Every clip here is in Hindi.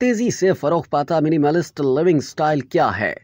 तेज़ी से फरोख पाता मिनिमलिस्ट लिविंग स्टाइल क्या है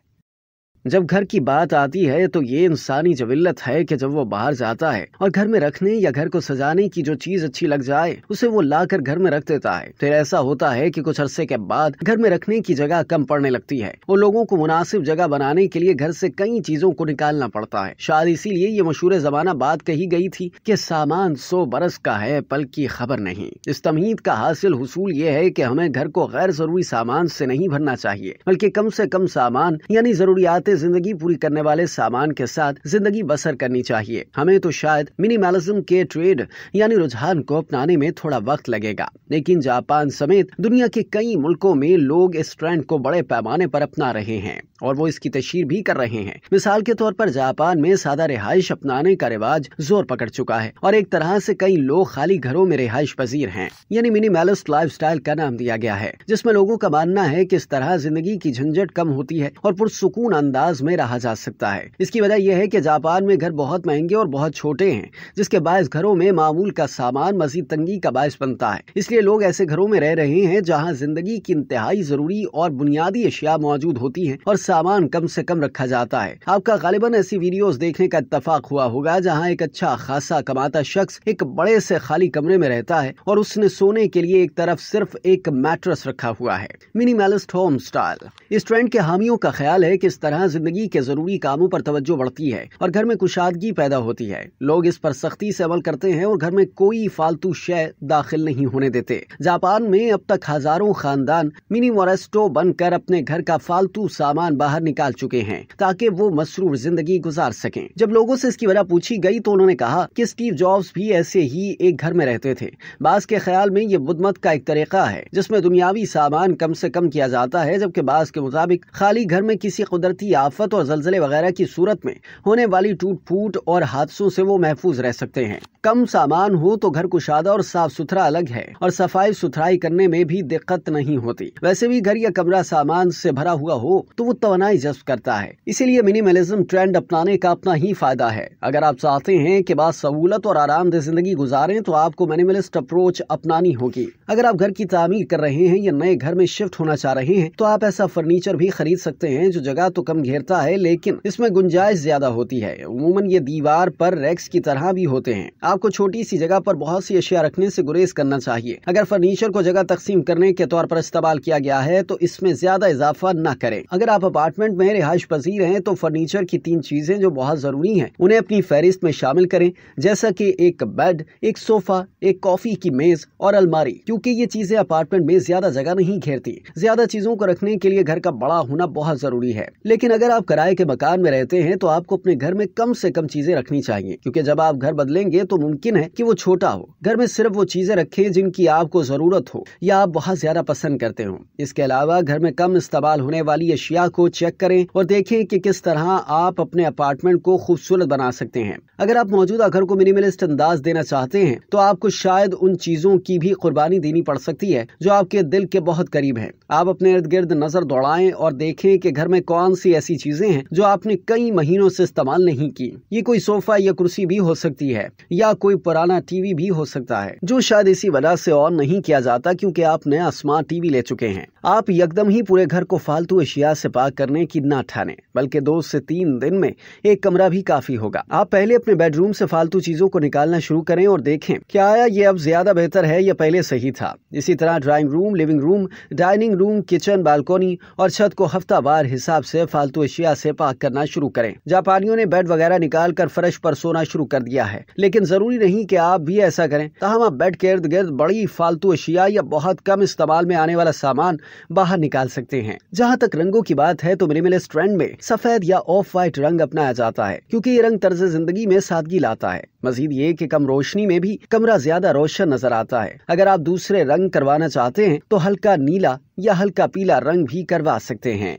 जब घर की बात आती है तो ये इंसानी जविल्लत है कि जब वो बाहर जाता है और घर में रखने या घर को सजाने की जो चीज अच्छी लग जाए उसे वो ला कर घर में रख देता है फिर ऐसा होता है कि कुछ अरसे के बाद घर में रखने की जगह कम पड़ने लगती है और लोगों को मुनासिब जगह बनाने के लिए घर से कई चीजों को निकालना पड़ता है शायद इसीलिए ये मशहूर जमाना बात कही गई थी कि सामान सौ बरस का है पल की खबर नहीं इस तमहीद का हासिल हसूल ये है कि हमें घर को गैर जरूरी सामान से नहीं भरना चाहिए बल्कि कम से कम सामान यानी जरूरियात जिंदगी पूरी करने वाले सामान के साथ जिंदगी बसर करनी चाहिए हमें तो शायद मिनिमलिज्म के ट्रेड यानी रुझान को अपनाने में थोड़ा वक्त लगेगा लेकिन जापान समेत दुनिया के कई मुल्कों में लोग इस ट्रेंड को बड़े पैमाने पर अपना रहे हैं और वो इसकी तशहर भी कर रहे हैं मिसाल के तौर पर जापान में सादा रिहाइश अपनाने का रिवाज जोर पकड़ चुका है और एक तरह से कई लोग खाली घरों में रिहाइश पजीर हैं यानी मिनिमलिस्ट लाइफस्टाइल का नाम दिया गया है जिसमें लोगों का मानना है कि इस तरह जिंदगी की झंझट कम होती है और पुरसकून अंदाज अंदाज में रहा जा सकता है इसकी वजह यह है कि जापान में घर बहुत महंगे और बहुत छोटे हैं जिसके बायस घरों में मामूल का सामान मजीद तंगी का बायस बनता है इसलिए लोग ऐसे घरों में रह रहे हैं जहाँ जिंदगी की इंतहाई जरूरी और बुनियादी अशिया मौजूद होती है और सामान कम से कम रखा जाता है आपका गालिबा ऐसी वीडियोस देखने का इतफाक हुआ होगा जहाँ एक अच्छा खासा कमाता शख्स एक बड़े से खाली कमरे में रहता है और उसने सोने के लिए एक तरफ सिर्फ एक मैट्रस रखा हुआ है मिनिमलिस्ट होम स्टाइल इस ट्रेंड के हामियों का ख्याल है की इस तरह जिंदगी के जरूरी कामों पर तवज्जो बढ़ती है और घर में कुशादगी पैदा होती है लोग इस पर सख्ती से अमल करते हैं और घर में कोई फालतू शय दाखिल नहीं होने देते जापान में अब तक हजारों खानदान मिनी मोरेस्टो बनकर अपने घर का फालतू सामान बाहर निकाल चुके हैं ताकि वो मसरूर जिंदगी गुजार सकें जब लोगों से इसकी वजह पूछी गई तो उन्होंने कहा कि स्टीव जॉब्स भी ऐसे ही एक घर में रहते थे बास के ख्याल में ये बुद्धमत का एक तरीका है जिसमें दुनियावी सामान कम से कम किया जाता है जबकि बास के मुताबिक खाली घर में किसी कुदरती आफत और जलजले वगैरह की सूरत में होने वाली टूट फूट और हादसों से वो महफूज रह सकते हैं कम सामान हो तो घर कुशादा और साफ सुथरा अलग है और सफाई सुथराई करने में भी दिक्कत नहीं होती वैसे भी घर या कमरा सामान से भरा हुआ हो तो वो तोनाई जस्ब करता है इसीलिए मिनिमलिज्म ट्रेंड अपनाने का अपना ही फायदा है अगर आप चाहते हैं कि बात सहूलत और आरामदेह जिंदगी गुजारें तो आपको मिनिमलिस्ट अप्रोच अपनानी होगी अगर आप घर की तामीर कर रहे हैं या नए घर में शिफ्ट होना चाह रहे हैं तो आप ऐसा फर्नीचर भी खरीद सकते हैं जो जगह तो कम घेरता है लेकिन इसमें गुंजाइश ज्यादा होती है उमूमन ये दीवार पर रेक्स की तरह भी होते हैं आप आपको छोटी सी जगह पर बहुत सी अशिया रखने से गुरेज करना चाहिए अगर फर्नीचर को जगह तकसीम करने के तौर पर इस्तेमाल किया गया है तो इसमें ज्यादा इजाफा न करें अगर आप अपार्टमेंट में रिहाइश पजीर हैं तो फर्नीचर की तीन चीजें जो बहुत जरूरी हैं उन्हें अपनी फहरिस्त में शामिल करें जैसा कि एक बेड एक सोफा एक कॉफी की मेज और अलमारी क्योंकि ये चीजें अपार्टमेंट में ज्यादा जगह नहीं घेरती ज्यादा चीजों को रखने के लिए घर का बड़ा होना बहुत जरूरी है लेकिन अगर आप किराए के मकान में रहते हैं तो आपको अपने घर में कम से कम चीजें रखनी चाहिए क्योंकि जब आप घर बदलेंगे तो मुमकिन है कि वो छोटा हो घर में सिर्फ वो चीजें रखें जिनकी आपको जरूरत हो या आप बहुत ज्यादा पसंद करते हो इसके अलावा घर में कम इस्तेमाल होने वाली अशिया को चेक करें और देखें कि किस तरह आप अपने अपार्टमेंट को खूबसूरत बना सकते हैं अगर आप मौजूदा घर को मिनिमलिस्ट अंदाज देना चाहते हैं तो आपको शायद उन चीजों की भी कुर्बानी देनी पड़ सकती है जो आपके दिल के बहुत करीब है आप अपने इर्द गिर्द नजर दौड़ाएं और देखें कि घर में कौन सी ऐसी चीजें हैं जो आपने कई महीनों से इस्तेमाल नहीं की ये कोई सोफा या कुर्सी भी हो सकती है या कोई पुराना टीवी भी हो सकता है जो शायद इसी वजह से ऑन नहीं किया जाता क्योंकि आप नया स्मार्ट टीवी ले चुके हैं आप यकदम ही पूरे घर को फालतू अशिया से पाक करने की ना ठाने बल्कि दो से तीन दिन में एक कमरा भी काफी होगा आप पहले अपने बेडरूम से फालतू चीजों को निकालना शुरू करें और देखें क्या आया ये अब ज्यादा बेहतर है या पहले सही था इसी तरह drawing room living room dining room kitchen balcony और छत को बार हिसाब से फालतू अशिया से पाक करना शुरू करें जापानियों ने बेड वगैरह निकाल कर फर्श पर सोना शुरू कर दिया है लेकिन ज़रूरी नहीं कि आप भी ऐसा करें तहम आप बेड के इर्द गिर्द बड़ी फालतू अशिया या बहुत कम इस्तेमाल में आने वाला सामान बाहर निकाल सकते हैं जहाँ तक रंगों की बात है तो मिनिमलिस्ट ट्रेंड में सफ़ेद या ऑफ वाइट रंग अपनाया जाता है क्योंकि ये रंग तर्ज जिंदगी में सादगी लाता है मजीद ये कि कम रोशनी में भी कमरा ज्यादा रोशन नजर आता है अगर आप दूसरे रंग करवाना चाहते हैं तो हल्का नीला या हल्का पीला रंग भी करवा सकते हैं